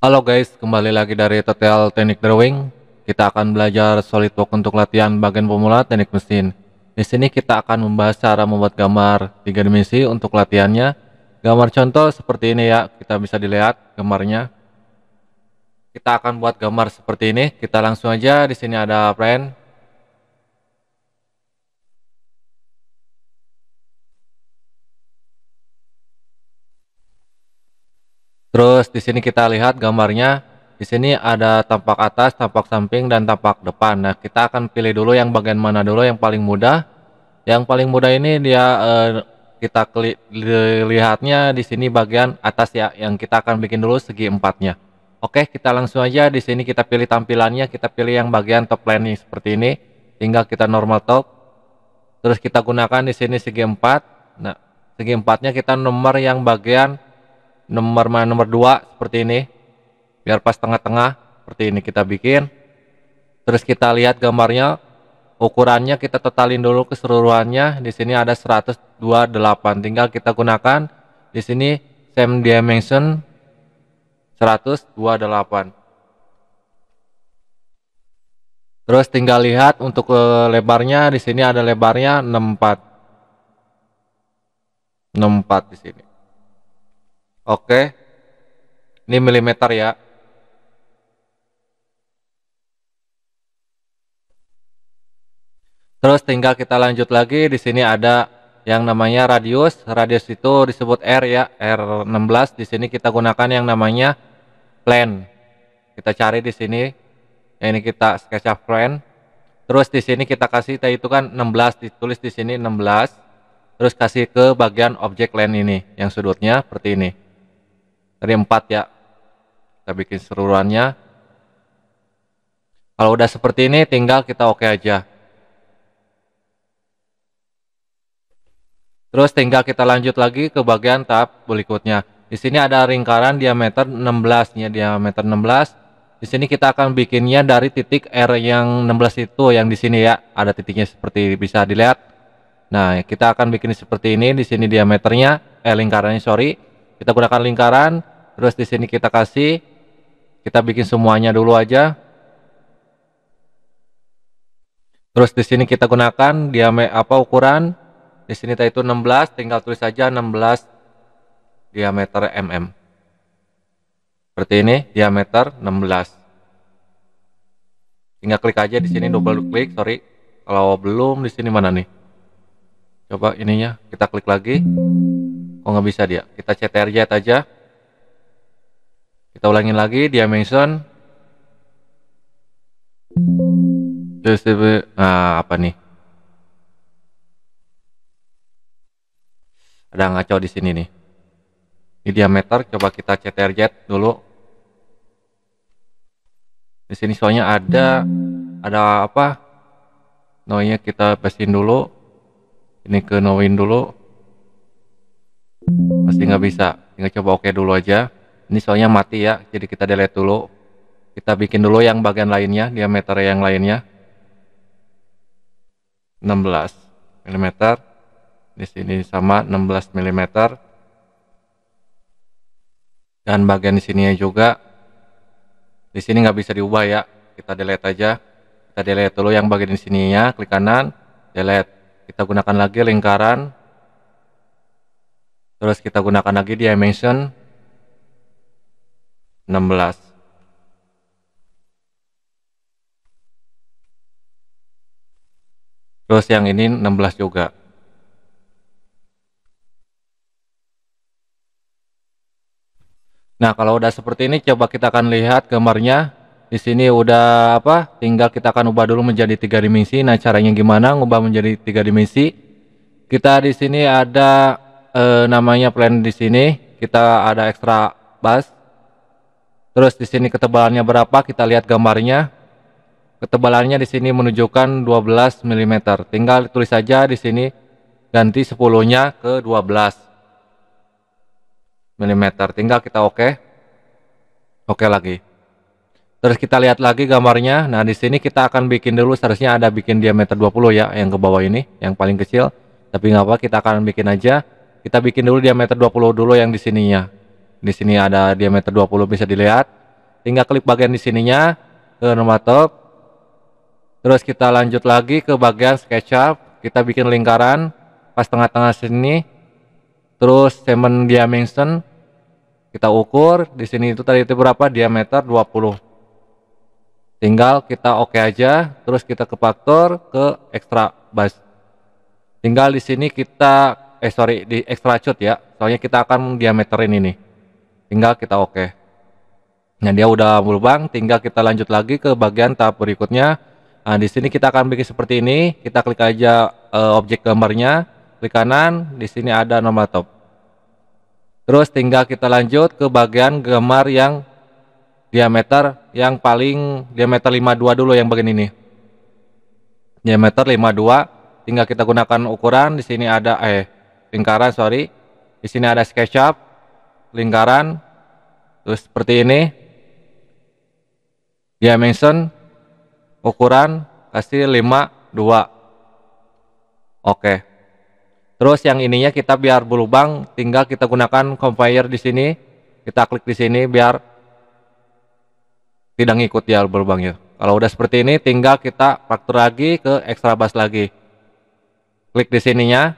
Halo guys, kembali lagi dari tutorial teknik drawing. Kita akan belajar SolidWorks untuk latihan bagian pemula teknik mesin. Di sini kita akan membahas cara membuat gambar tiga dimensi untuk latihannya. Gambar contoh seperti ini ya, kita bisa dilihat gambarnya. Kita akan buat gambar seperti ini. Kita langsung aja di sini ada plan. Terus di sini kita lihat gambarnya. Di sini ada tampak atas, tampak samping, dan tampak depan. Nah, kita akan pilih dulu yang bagian mana dulu yang paling mudah. Yang paling mudah ini dia eh, kita lihatnya di sini bagian atas ya, yang kita akan bikin dulu segi empatnya. Oke, kita langsung aja di sini kita pilih tampilannya, kita pilih yang bagian top planning seperti ini. Tinggal kita normal top, terus kita gunakan di sini segi empat. nah segi empatnya kita nomor yang bagian nomor mana nomor dua seperti ini biar pas tengah-tengah seperti ini kita bikin terus kita lihat gambarnya ukurannya kita totalin dulu keseluruhannya di sini ada 128 tinggal kita gunakan di sini same dimension 128 terus tinggal lihat untuk eh, lebarnya di sini ada lebarnya 64 64 di sini Oke. Ini milimeter ya. Terus tinggal kita lanjut lagi di sini ada yang namanya radius. Radius itu disebut R ya, R16. Di sini kita gunakan yang namanya plan. Kita cari di sini. ini kita SketchUp plan. Terus di sini kita kasih itu kan 16 ditulis di sini 16. Terus kasih ke bagian objek lain ini yang sudutnya seperti ini dari empat ya kita bikin seruannya. kalau udah seperti ini tinggal kita oke okay aja terus tinggal kita lanjut lagi ke bagian tahap berikutnya di sini ada lingkaran diameter 16 ya diameter 16 di sini kita akan bikinnya dari titik R yang 16 itu yang di sini ya ada titiknya seperti bisa dilihat nah kita akan bikin seperti ini di sini diameternya eh lingkarannya sorry kita gunakan lingkaran terus di sini kita kasih kita bikin semuanya dulu aja terus di sini kita gunakan diameter apa ukuran di sini itu 16 tinggal tulis saja 16 diameter mm seperti ini diameter 16 tinggal klik aja di sini double klik sorry kalau belum di sini mana nih coba ininya kita klik lagi oh nggak bisa dia kita CTR jet aja kita ulangin lagi Dia dimension nah apa nih ada ngaco di sini nih ini diameter coba kita CTR jet dulu di sini soalnya ada ada apa noinya kita pastiin dulu ini ke win dulu masih nggak bisa tinggal coba oke okay dulu aja ini soalnya mati ya jadi kita delete dulu kita bikin dulu yang bagian lainnya diameter yang lainnya 16 mm di sini sama 16 mm dan bagian di sini juga di sini nggak bisa diubah ya kita delete aja kita delete dulu yang bagian di sininya klik kanan delete kita gunakan lagi lingkaran terus kita gunakan lagi dimension 16 Terus yang ini 16 juga. Nah, kalau udah seperti ini coba kita akan lihat gambarnya di sini udah apa tinggal kita akan ubah dulu menjadi tiga dimensi nah caranya gimana Ubah menjadi tiga dimensi kita di sini ada e, namanya plan di sini kita ada ekstra bus terus di sini ketebalannya berapa kita lihat gambarnya ketebalannya di sini menunjukkan 12 mm tinggal tulis saja di sini ganti sepuluhnya nya ke 12 mm tinggal kita oke okay. oke okay lagi Terus kita lihat lagi gambarnya. Nah, di sini kita akan bikin dulu seharusnya ada bikin diameter 20 ya yang ke bawah ini, yang paling kecil. Tapi nggak apa, kita akan bikin aja. Kita bikin dulu diameter 20 dulu yang di sininya. Di sini ada diameter 20 bisa dilihat. Tinggal klik bagian di sininya ke top. Terus kita lanjut lagi ke bagian SketchUp. Kita bikin lingkaran pas tengah-tengah sini. Terus semen dimension kita ukur di sini itu tadi itu berapa diameter 20 tinggal kita oke okay aja terus kita ke faktor ke extra bus tinggal di sini kita eh sorry di extra cut ya soalnya kita akan diameterin ini tinggal kita oke okay. nah dia udah berlubang tinggal kita lanjut lagi ke bagian tahap berikutnya nah di sini kita akan bikin seperti ini kita klik aja uh, objek gambarnya klik kanan di sini ada nomor top terus tinggal kita lanjut ke bagian gambar yang diameter yang paling diameter 52 dulu yang bagian ini diameter 52 tinggal kita gunakan ukuran di sini ada eh lingkaran sorry di sini ada SketchUp lingkaran terus seperti ini dimension ukuran kasih 52 oke terus yang ininya kita biar berlubang tinggal kita gunakan compare di sini kita klik di sini biar tidak ngikut ya berlubang ya kalau udah seperti ini tinggal kita faktor lagi ke ekstra bass lagi klik di sininya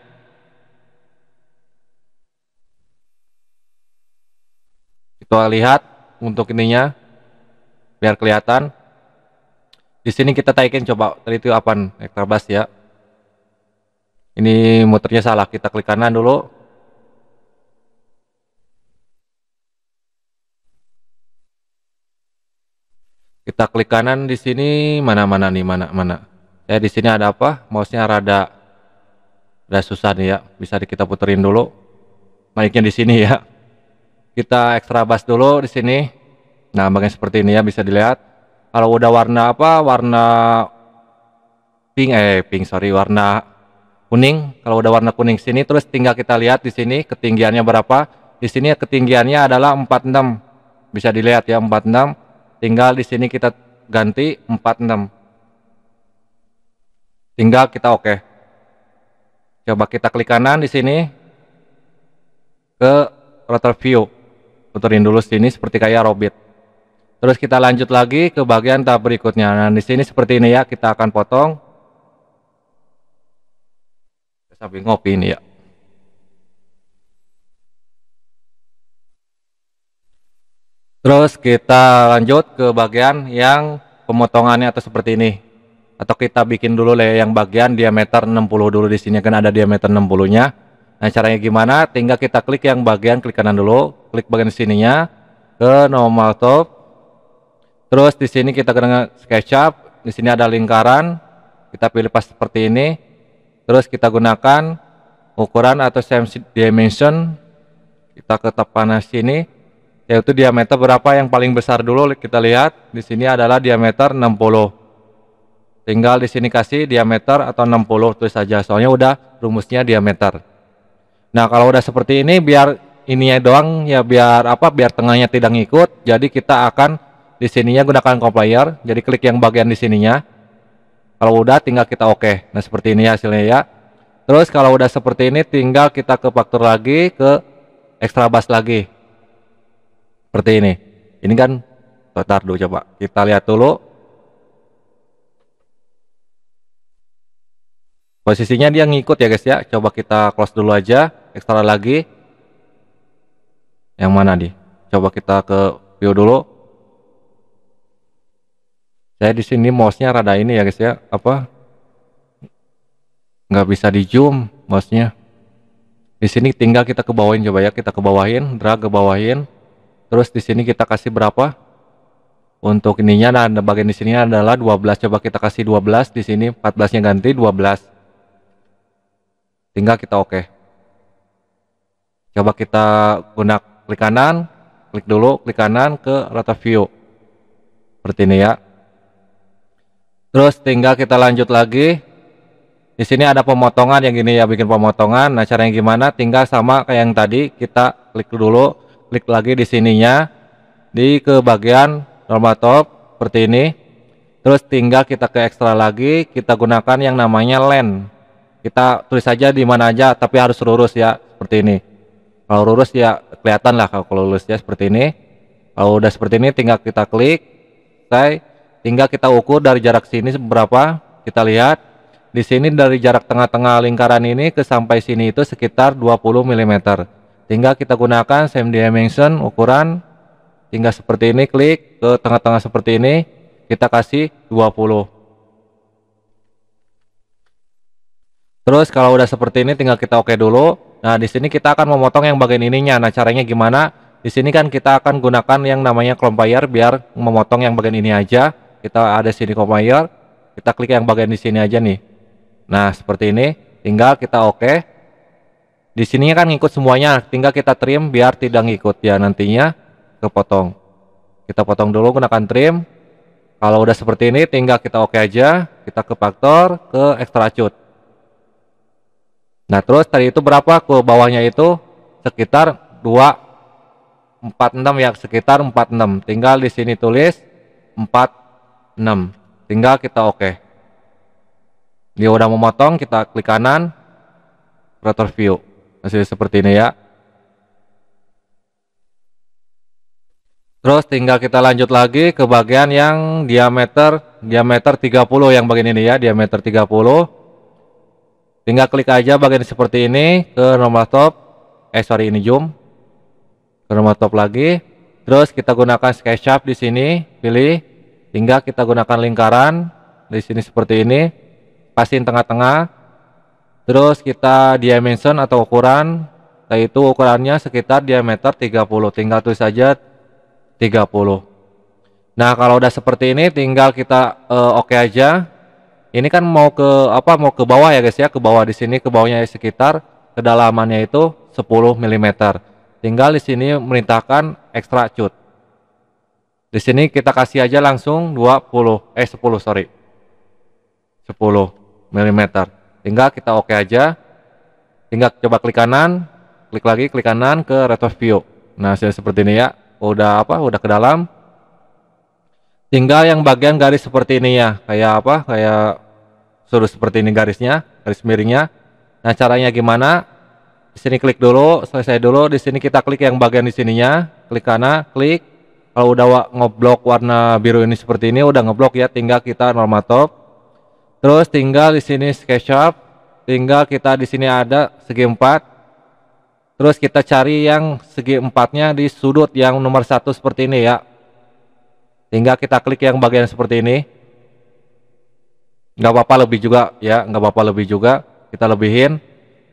kita lihat untuk ininya biar kelihatan di sini kita taikin coba tadi itu apa ekstra bass ya ini muternya salah kita klik kanan dulu Kita klik kanan di sini mana mana nih mana mana. Eh, ya di sini ada apa? Mouse-nya rada rada susah nih ya. Bisa kita puterin dulu. mic di sini ya. Kita ekstra bass dulu di sini. Nah, bagian seperti ini ya bisa dilihat. Kalau udah warna apa? Warna pink eh pink sorry warna kuning kalau udah warna kuning sini terus tinggal kita lihat di sini ketinggiannya berapa di sini ketinggiannya adalah 46 bisa dilihat ya 46 tinggal di sini kita ganti 46 tinggal kita oke okay. coba kita klik kanan di sini ke router view puterin dulu sini seperti kayak robit terus kita lanjut lagi ke bagian tahap berikutnya nah di sini seperti ini ya kita akan potong sambil ngopi ini ya Terus kita lanjut ke bagian yang pemotongannya atau seperti ini. Atau kita bikin dulu lah ya, yang bagian diameter 60 dulu di sini kan ada diameter 60-nya. Nah, caranya gimana? Tinggal kita klik yang bagian klik kanan dulu, klik bagian sininya ke normal top. Terus di sini kita kena SketchUp, di sini ada lingkaran. Kita pilih pas seperti ini. Terus kita gunakan ukuran atau same dimension kita ke tepanas sini yaitu diameter berapa yang paling besar dulu kita lihat di sini adalah diameter 60 tinggal di sini kasih diameter atau 60 tulis saja soalnya udah rumusnya diameter nah kalau udah seperti ini biar ininya doang ya biar apa biar tengahnya tidak ngikut jadi kita akan di sininya gunakan complier jadi klik yang bagian di sininya kalau udah tinggal kita oke okay. nah seperti ini hasilnya ya terus kalau udah seperti ini tinggal kita ke faktor lagi ke extra bus lagi seperti ini ini kan tar dulu coba kita lihat dulu posisinya dia ngikut ya guys ya coba kita close dulu aja ekstra lagi yang mana nih coba kita ke view dulu saya di sini mouse-nya rada ini ya guys ya apa nggak bisa di zoom mouse-nya di sini tinggal kita kebawain coba ya kita kebawain. drag kebawain. Terus di sini kita kasih berapa? Untuk ininya nah, nah bagian di sini adalah 12. Coba kita kasih 12 di sini 14-nya ganti 12. Tinggal kita oke. Okay. Coba kita guna klik kanan, klik dulu klik kanan ke rata view. Seperti ini ya. Terus tinggal kita lanjut lagi. Di sini ada pemotongan yang gini ya, bikin pemotongan. Nah, caranya gimana? Tinggal sama kayak yang tadi, kita klik dulu klik lagi di sininya di ke bagian normal top seperti ini terus tinggal kita ke ekstra lagi kita gunakan yang namanya len kita tulis saja di mana aja tapi harus lurus ya seperti ini kalau lurus ya kelihatan lah kalau lurus ya seperti ini kalau udah seperti ini tinggal kita klik selesai tinggal kita ukur dari jarak sini seberapa kita lihat di sini dari jarak tengah-tengah lingkaran ini ke sampai sini itu sekitar 20 mm tinggal kita gunakan same dimension ukuran tinggal seperti ini klik ke tengah-tengah seperti ini kita kasih 20 terus kalau udah seperti ini tinggal kita oke okay dulu nah di sini kita akan memotong yang bagian ininya nah caranya gimana di sini kan kita akan gunakan yang namanya compiler biar memotong yang bagian ini aja kita ada sini compiler kita klik yang bagian di sini aja nih nah seperti ini tinggal kita oke okay di sini kan ngikut semuanya tinggal kita trim biar tidak ngikut ya nantinya kepotong kita potong dulu gunakan trim kalau udah seperti ini tinggal kita oke okay aja kita ke faktor ke extra cut nah terus tadi itu berapa ke bawahnya itu sekitar 2 46 ya sekitar 46 tinggal di sini tulis 46 tinggal kita oke okay. dia udah memotong kita klik kanan rotor view masih seperti ini ya terus tinggal kita lanjut lagi ke bagian yang diameter diameter 30 yang bagian ini ya diameter 30 tinggal klik aja bagian seperti ini ke nomor top eh sorry ini zoom ke nomor top lagi terus kita gunakan SketchUp di sini pilih tinggal kita gunakan lingkaran di sini seperti ini Pasin tengah-tengah Terus kita dimension atau ukuran, yaitu nah ukurannya sekitar diameter 30. Tinggal tulis saja 30. Nah, kalau udah seperti ini tinggal kita uh, oke okay aja. Ini kan mau ke apa? Mau ke bawah ya guys ya, ke bawah di sini ke bawahnya sekitar kedalamannya itu 10 mm. Tinggal di sini merintahkan extra cut. Di sini kita kasih aja langsung 20 eh 10 sorry. 10 mm tinggal kita oke okay aja tinggal coba klik kanan klik lagi klik kanan ke resource view nah seperti ini ya udah apa udah ke dalam tinggal yang bagian garis seperti ini ya kayak apa kayak suruh seperti ini garisnya garis miringnya nah caranya gimana di sini klik dulu selesai dulu di sini kita klik yang bagian di sininya klik kanan klik kalau udah ngeblok warna biru ini seperti ini udah ngeblok ya tinggal kita normal top terus tinggal di sini Sketchup, tinggal kita di sini ada segi empat terus kita cari yang segi empatnya di sudut yang nomor satu seperti ini ya tinggal kita klik yang bagian seperti ini Gak apa-apa lebih juga ya gak apa-apa lebih juga kita lebihin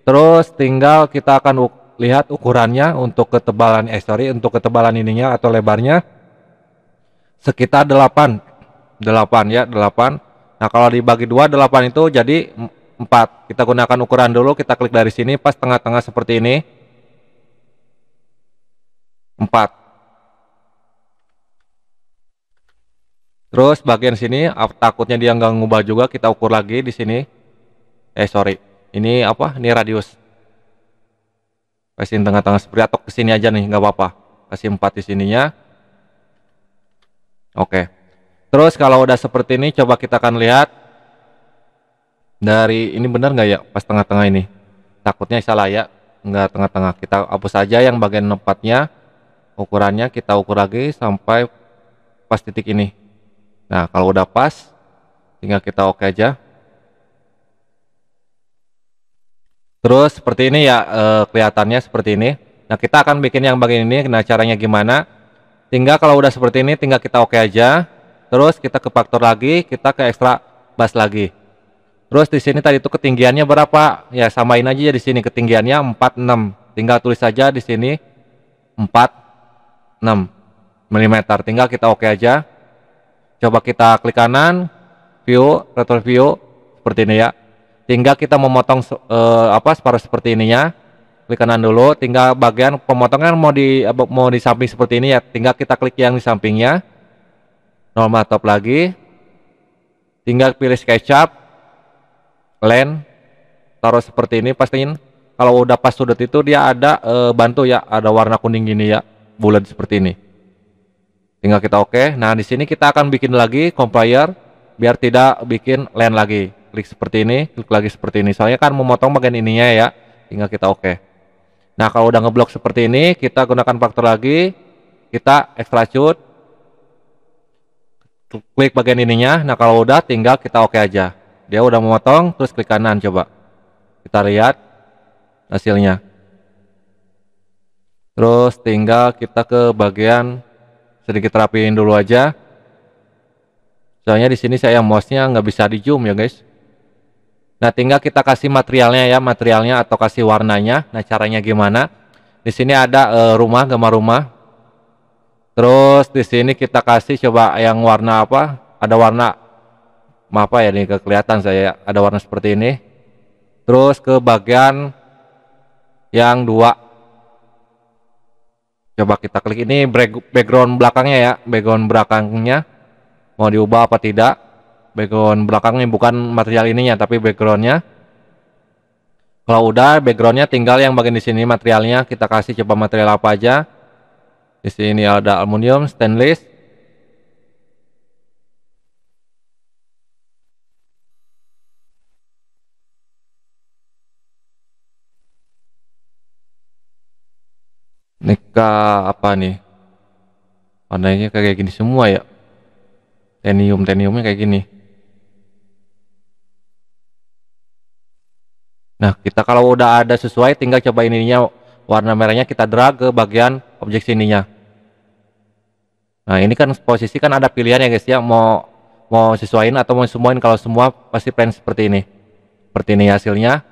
terus tinggal kita akan lihat ukurannya untuk ketebalan eh sorry untuk ketebalan ininya atau lebarnya sekitar 8 8 ya 8 Nah kalau dibagi dua 8 itu jadi 4 Kita gunakan ukuran dulu kita klik dari sini pas tengah-tengah seperti ini 4 Terus bagian sini takutnya dia nggak ngubah juga kita ukur lagi di sini Eh sorry ini apa ini radius Kasih tengah-tengah seperti atau kesini aja nih nggak apa-apa Kasih 4 di sininya Oke okay. Terus kalau udah seperti ini coba kita akan lihat dari ini benar nggak ya pas tengah-tengah ini takutnya salah ya nggak tengah-tengah kita hapus aja yang bagian tempatnya ukurannya kita ukur lagi sampai pas titik ini nah kalau udah pas tinggal kita oke okay aja terus seperti ini ya eh, kelihatannya seperti ini nah kita akan bikin yang bagian ini nah caranya gimana tinggal kalau udah seperti ini tinggal kita oke okay aja Terus kita ke faktor lagi, kita ke ekstra bass lagi. Terus di sini tadi itu ketinggiannya berapa? Ya samain aja ya di sini ketinggiannya 46. Tinggal tulis saja di sini 46 mm. Tinggal kita oke okay aja. Coba kita klik kanan, view, retro view seperti ini ya. Tinggal kita memotong eh, apa separuh seperti ininya. Klik kanan dulu, tinggal bagian pemotongan mau di eh, mau di samping seperti ini ya. Tinggal kita klik yang di sampingnya normal top lagi tinggal pilih SketchUp len, taruh seperti ini pastiin kalau udah pas sudut itu dia ada e, bantu ya ada warna kuning gini ya bulat seperti ini tinggal kita oke okay. nah di sini kita akan bikin lagi compiler biar tidak bikin len lagi klik seperti ini klik lagi seperti ini soalnya kan memotong bagian ininya ya tinggal kita oke okay. nah kalau udah ngeblok seperti ini kita gunakan faktor lagi kita extra shoot klik bagian ininya. Nah, kalau udah tinggal kita oke okay aja. Dia udah memotong, terus klik kanan coba. Kita lihat hasilnya. Terus tinggal kita ke bagian sedikit rapiin dulu aja. Soalnya di sini saya mouse-nya nggak bisa di zoom ya guys. Nah tinggal kita kasih materialnya ya, materialnya atau kasih warnanya. Nah caranya gimana? Di sini ada uh, rumah, gambar rumah. Terus di sini kita kasih coba yang warna apa? Ada warna apa ya Ini kelihatan saya ya. ada warna seperti ini. Terus ke bagian yang dua. Coba kita klik ini background belakangnya ya, background belakangnya mau diubah apa tidak? Background belakangnya bukan material ininya tapi backgroundnya. Kalau udah backgroundnya tinggal yang bagian di sini materialnya kita kasih coba material apa aja di sini ada aluminium, stainless. nika apa nih? warnanya kayak gini semua ya. Tenium, teniumnya kayak gini. Nah, kita kalau udah ada sesuai tinggal coba ininya warna merahnya kita drag ke bagian objek sininya nah ini kan posisi kan ada pilihan ya guys ya mau mau sesuaiin atau mau semuain kalau semua pasti plan seperti ini seperti ini hasilnya